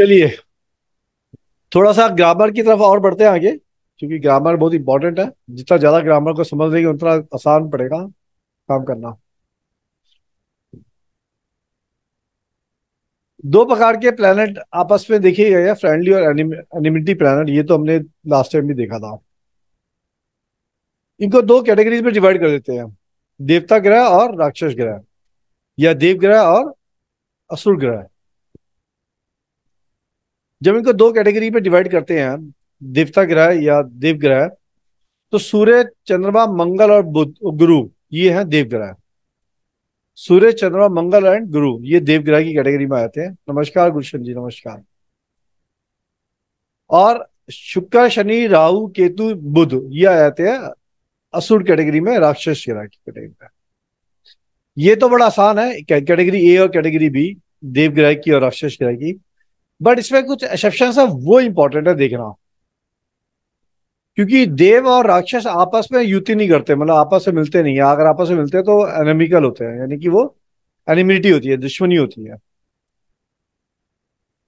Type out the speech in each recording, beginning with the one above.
चलिए थोड़ा सा ग्रामर की तरफ और बढ़ते हैं आगे क्योंकि ग्रामर बहुत इंपॉर्टेंट है जितना ज्यादा ग्रामर को समझ लेंगे उतना आसान पड़ेगा काम करना दो प्रकार के प्लानट आपस में देखे गए हैं फ्रेंडली और एनिमिटी प्लानट ये तो हमने लास्ट टाइम भी देखा था इनको दो कैटेगरीज में डिवाइड कर देते हैं देवता ग्रह और राक्षस ग्रह या देव ग्रह और असुर ग्रह जब इनको दो कैटेगरी पे डिवाइड करते हैं देवता ग्रह या देव ग्रह तो सूर्य चंद्रमा मंगल और बुध गुरु ये है देव ग्रह सूर्य चंद्रमा मंगल एंड गुरु ये देव ग्रह की कैटेगरी में आते हैं नमस्कार गुलशन जी नमस्कार और शुक्र शनि राहु केतु बुध ये आ जाते हैं असुर कैटेगरी में राक्षस ग्रह की कैटेगरी में ये तो बड़ा आसान है कैटेगरी ए और कैटेगरी बी देवग्रह की और राक्षस ग्रह की बट इसमें कुछ एक्सेप्शन है वो इंपॉर्टेंट है देखना क्योंकि देव और राक्षस आपस में युति नहीं करते मतलब आपस में मिलते नहीं है अगर आपस में मिलते हैं तो एनिमिकल होते हैं यानी कि वो एनिमिटी होती है दुश्मनी होती है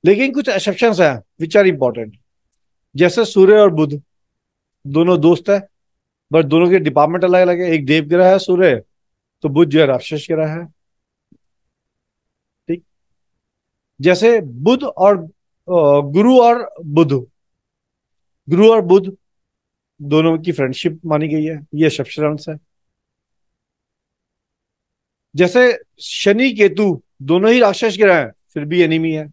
लेकिन कुछ एक्सेप्शन है विच आर इंपॉर्टेंट जैसे सूर्य और बुध दोनों दोस्त है बट दोनों के डिपार्टमेंट अलग अलग है एक देव ग्रह है सूर्य तो बुध जो है राक्षस ग्रह है जैसे बुद्ध और गुरु और बुद्ध गुरु और बुद्ध दोनों की फ्रेंडशिप मानी गई है ये शब्दांश है जैसे शनि केतु दोनों ही राक्षस ग्रह हैं फिर भी एनिमी है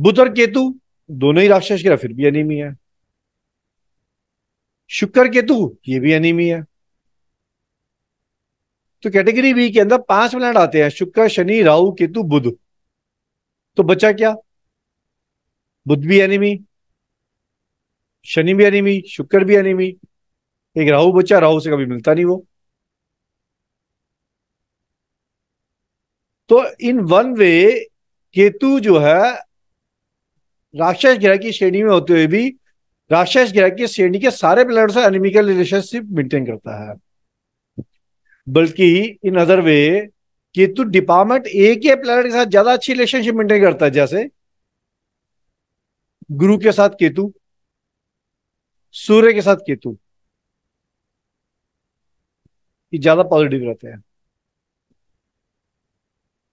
बुध और केतु दोनों ही राक्षस ग्रह फिर भी एनिमी है शुक्र केतु ये भी एनिमी है तो कैटेगरी बी के अंदर पांच प्लैनेट आते हैं शुक्र शनि राहु केतु बुध तो बच्चा क्या बुध भी एनिमी शनि भी एनिमी शुक्र भी एनिमी एक राहु बच्चा राहु से कभी मिलता नहीं वो तो इन वन वे केतु जो है राक्षस ग्रह की श्रेणी में होते हुए भी राक्षस ग्रह की श्रेणी के सारे प्लैनेट से एनिमिकल रिलेशनशिप मेंटेन करता है बल्कि इन अदर वे कि तू डिपार्टमेंट एक ही प्लेनेट के साथ ज्यादा अच्छी रिलेशनशिप मेंटेन करता है जैसे गुरु के साथ केतु सूर्य के साथ केतु ये ज्यादा पॉजिटिव रहते हैं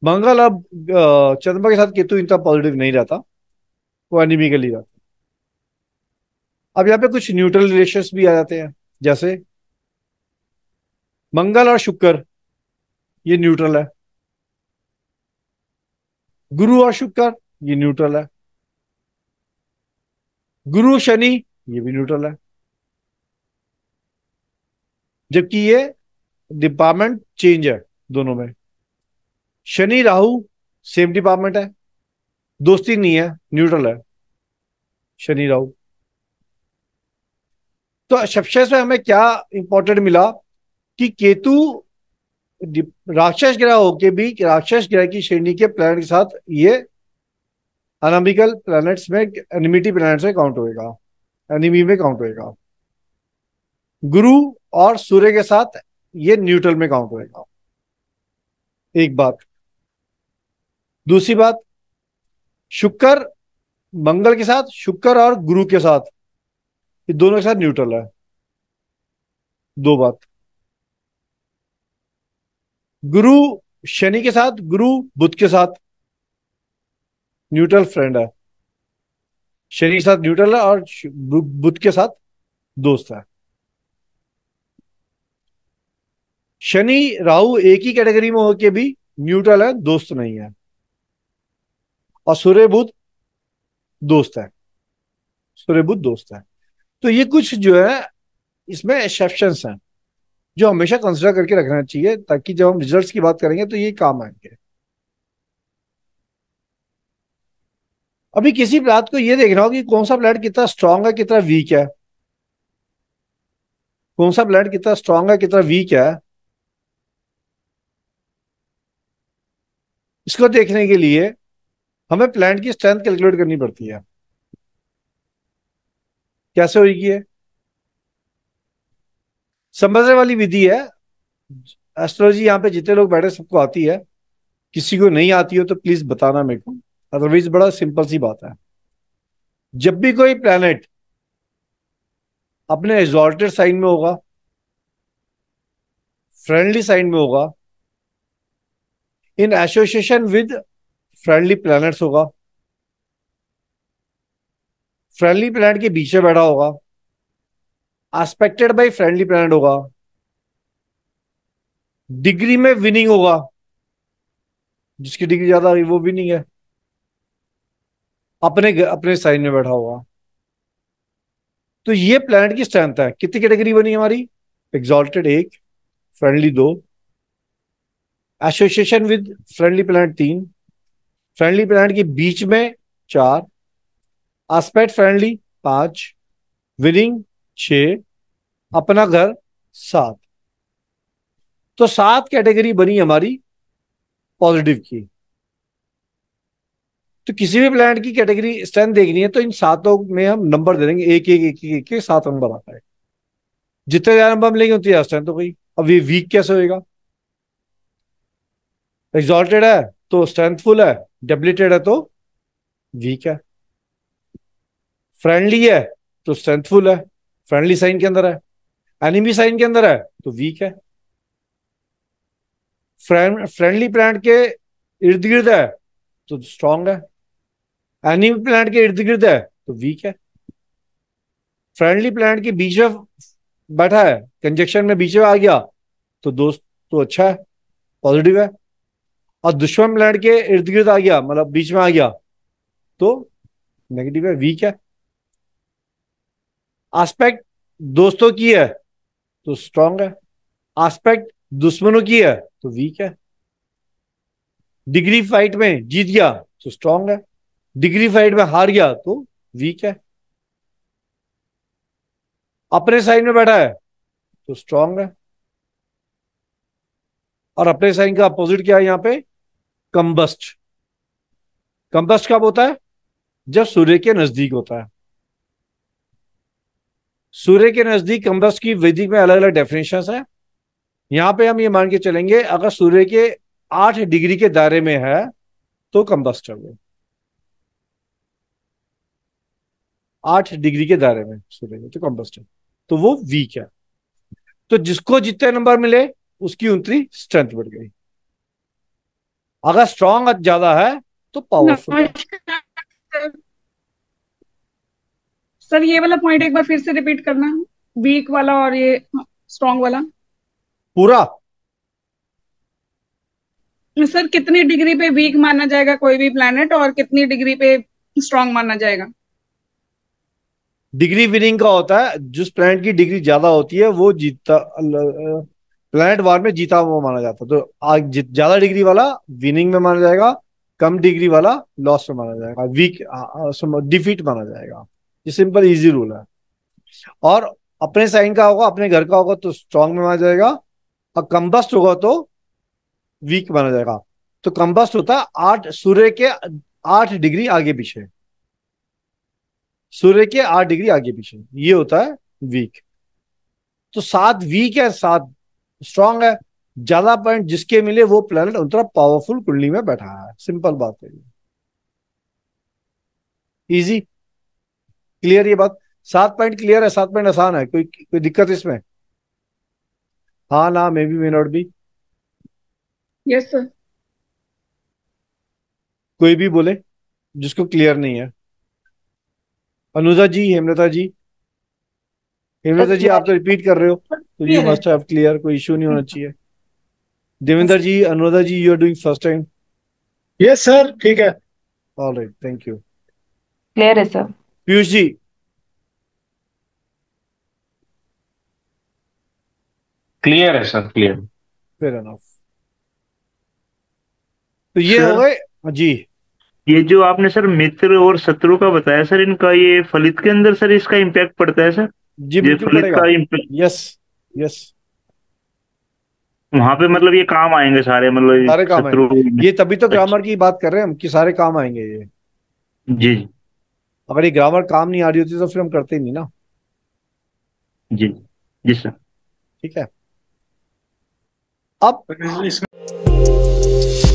मंगल अब चंद्रमा के साथ केतु इतना पॉजिटिव नहीं रहता वो एनिमी के लिए रहता अब यहाँ पे कुछ न्यूट्रल रिलेशन भी आ जाते हैं जैसे मंगल और शुक्र ये न्यूट्रल है गुरु और शुक्र ये न्यूट्रल है गुरु शनि ये भी न्यूट्रल है जबकि ये डिपार्टमेंट चेंज है दोनों में शनि राहु सेम डिपार्टमेंट है दोस्ती नहीं है न्यूट्रल है शनि राहु तो सबसे हमें क्या इंपॉर्टेंट मिला कि केतु राक्षस ग्रह होके भी राक्षस ग्रह की श्रेणी के प्लैनेट के साथ ये अनामिकल प्लैनेट्स में एनिमिटी प्लैनेट्स में काउंट होएगा एनिमी में काउंट होएगा गुरु और सूर्य के साथ ये न्यूट्रल में काउंट होएगा एक बात दूसरी बात शुक्र मंगल के साथ शुक्र और गुरु के साथ ये दोनों के साथ न्यूट्रल है दो बात गुरु शनि के साथ गुरु बुद्ध के साथ न्यूट्रल फ्रेंड है शनि के साथ न्यूट्रल है और बुद्ध के साथ दोस्त है शनि राहु एक ही कैटेगरी में होके भी न्यूट्रल है दोस्त नहीं है और सूर्य बुद्ध दोस्त है सूर्य बुद्ध दोस्त है तो ये कुछ जो है इसमें एक्सेप्शन हैं जो हमेशा कंसिडर करके रखना चाहिए ताकि जब हम रिजल्ट्स की बात करेंगे तो ये काम आएंगे अभी किसी प्लाट को ये देखना हो कि कौन सा प्लाट कितना स्ट्रांग है कितना वीक है कौन सा प्लाट कितना स्ट्रांग है कितना वीक है इसको देखने के लिए हमें प्लांट की स्ट्रेंथ कैलकुलेट करनी पड़ती है कैसे होगी है समझने वाली विधि है एस्ट्रोलॉजी यहाँ पे जितने लोग बैठे सबको आती है किसी को नहीं आती हो तो प्लीज बताना मेरे को अदरवाइज बड़ा सिंपल सी बात है जब भी कोई प्लेनेट अपने एग्जॉल्टेड साइन में होगा फ्रेंडली साइन में होगा in association with friendly planets होगा फ्रेंडली प्लैनेट के बीच में बैठा होगा एस्पेक्टेड बाई फ्रेंडली प्लेनेट होगा डिग्री में विनिंग होगा जिसकी डिग्री ज्यादा होगी वो विनिंग है अपने अपने साइन में बैठा होगा तो ये प्लैनेट की स्ट्रेंथ है कितनी कैटेगरी बनी हमारी एग्जॉल्टेड एक फ्रेंडली दो एसोसिएशन विद फ्रेंडली प्लैनेट तीन फ्रेंडली प्लैनेट के बीच में चार एस्पेक्ट फ्रेंडली पांच विनिंग छह अपना घर सात तो सात कैटेगरी बनी हमारी पॉजिटिव की तो किसी भी प्लान की कैटेगरी स्ट्रेंथ देखनी है तो इन सातों में हम नंबर दे देंगे एक एक एक एक एक सात नंबर आता है जितने ज्यादा नंबर हम लेंगे उतनी ज्यादा स्ट्रेंथ हो गई अब ये वीक कैसे होएगा एग्जॉल्टेड है तो स्ट्रेंथफुल है डेबलेटेड है तो वीक है फ्रेंडली है तो स्ट्रेंथफुल है फ्रेंडली साइन के अंदर है एनिमी साइन के अंदर है तो वीक है फ्रेंडली प्लांट के इर्द गिर्द है तो स्ट्रांग है एनिमी प्लांट के इर्द गिर्द है तो वीक है फ्रेंडली प्लांट के बीच में बैठा है कंजेक्शन में बीच में आ गया तो दोस्त तो अच्छा है पॉजिटिव है और दुश्मन प्लांट के इर्द गिर्द आ गया मतलब बीच में आ गया तो नेगेटिव है वीक है एस्पेक्ट दोस्तों की है तो स्ट्रांग है आस्पेक्ट दुश्मनों की है तो वीक है डिग्री फाइट में जीत गया तो स्ट्रांग है डिग्री फाइट में हार गया तो वीक है अपने साइड में बैठा है तो स्ट्रांग है और अपने साइन का अपोजिट क्या है यहां पे कंबस्ट कंबस्ट कब होता है जब सूर्य के नजदीक होता है सूर्य के नजदीक कमरस की विधि में अलग अलग डेफिनेशन है यहां पे हम ये मान के चलेंगे अगर सूर्य के आठ डिग्री के दायरे में है तो चल है आठ डिग्री के दायरे में सूर्य में तो चल तो वो वीक है तो जिसको जितने नंबर मिले उसकी उतनी स्ट्रेंथ बढ़ गई अगर स्ट्रांग ज्यादा है तो पावरफुल सर ये वाला पॉइंट एक बार फिर से रिपीट करना वीक वाला और ये स्ट्रॉन्ग वाला पूरा सर कितनी डिग्री पे वीक माना जाएगा कोई भी प्लेनेट और कितनी डिग्री पे स्ट्रॉन्ग माना जाएगा डिग्री विनिंग का होता है जिस प्लेनेट की डिग्री ज्यादा होती है वो जीता प्लेनेट वार में जीता हुआ माना जाता है तो ज्यादा डिग्री वाला विनिंग में माना जाएगा कम डिग्री वाला लॉस में माना जाएगा वीक डिफीट माना जाएगा ये सिंपल इजी रूल है और अपने साइन का होगा अपने घर का होगा तो स्ट्रांग में माना जाएगा और कम्बस्ट होगा तो वीक माना जाएगा तो कम्बस्ट होता है आठ सूर्य के आठ डिग्री आगे पीछे सूर्य के आठ डिग्री आगे पीछे ये होता है वीक तो सात वीक है सात स्ट्रांग है ज्यादा पॉइंट जिसके मिले वो प्लेनेट उतना पावरफुल कुंडली में बैठा है सिंपल बात है इजी क्लियर ये बात सात पॉइंट क्लियर है सात पॉइंट आसान है कोई कोई दिक्कत इसमें हाँ ना may be may not be yes sir कोई भी बोले जिसको क्लियर नहीं है अनुजा जी हेमलता जी हेमलता जी आप तो रिपीट कर रहे हो तो यू मस्ट हैव क्लियर कोई इश्यू नहीं होना चाहिए Devendra ji Anuradha ji you are doing first time yes sir ठीक है ऑलराइट थैंक यू क्लियर है सर पीयूष जी क्लियर है सर क्लियर फिर तो ये हो गए हाँ जी ये जो आपने सर मित्र और शत्रु का बताया सर इनका ये फलित के अंदर सर इसका इम्पैक्ट पड़ता है सर जी ये फलित का इम्पैक्ट यस यस वहां पे मतलब ये काम आएंगे सारे मतलब सारे काम ये तभी तो ग्रामर अच्छा। की बात कर रहे हैं हम कि सारे काम आएंगे ये जी अगर ये ग्रामर काम नहीं आ रही होती तो फिर हम करते ही नहीं ना जी जी सर ठीक है अब